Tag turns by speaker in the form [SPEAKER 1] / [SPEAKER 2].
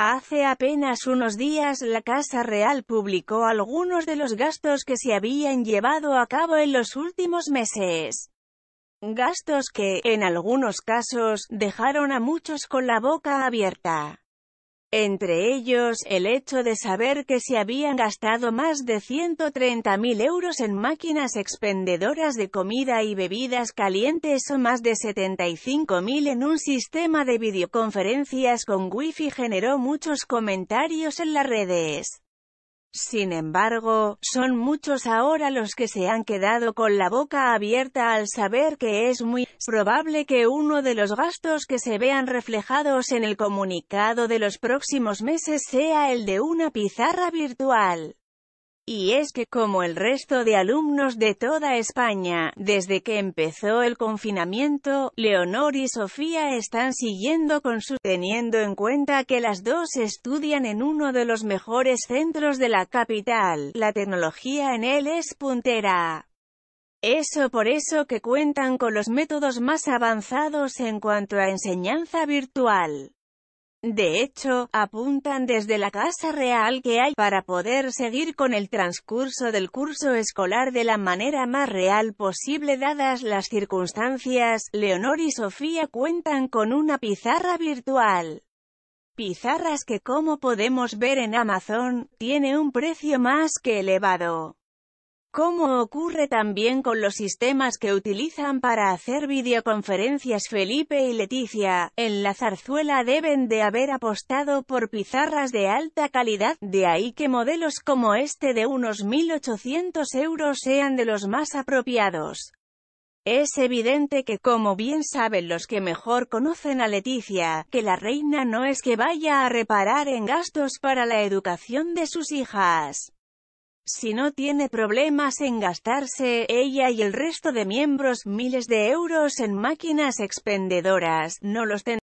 [SPEAKER 1] Hace apenas unos días la Casa Real publicó algunos de los gastos que se habían llevado a cabo en los últimos meses. Gastos que, en algunos casos, dejaron a muchos con la boca abierta. Entre ellos, el hecho de saber que se habían gastado más de 130.000 euros en máquinas expendedoras de comida y bebidas calientes o más de 75.000 en un sistema de videoconferencias con wifi generó muchos comentarios en las redes. Sin embargo, son muchos ahora los que se han quedado con la boca abierta al saber que es muy probable que uno de los gastos que se vean reflejados en el comunicado de los próximos meses sea el de una pizarra virtual. Y es que como el resto de alumnos de toda España, desde que empezó el confinamiento, Leonor y Sofía están siguiendo con su... teniendo en cuenta que las dos estudian en uno de los mejores centros de la capital, la tecnología en él es puntera. Eso por eso que cuentan con los métodos más avanzados en cuanto a enseñanza virtual. De hecho, apuntan desde la Casa Real que hay para poder seguir con el transcurso del curso escolar de la manera más real posible dadas las circunstancias, Leonor y Sofía cuentan con una pizarra virtual. Pizarras que como podemos ver en Amazon, tiene un precio más que elevado. Como ocurre también con los sistemas que utilizan para hacer videoconferencias Felipe y Leticia, en la zarzuela deben de haber apostado por pizarras de alta calidad, de ahí que modelos como este de unos 1.800 euros sean de los más apropiados. Es evidente que, como bien saben los que mejor conocen a Leticia, que la reina no es que vaya a reparar en gastos para la educación de sus hijas. Si no tiene problemas en gastarse, ella y el resto de miembros, miles de euros en máquinas expendedoras, no los tendrá.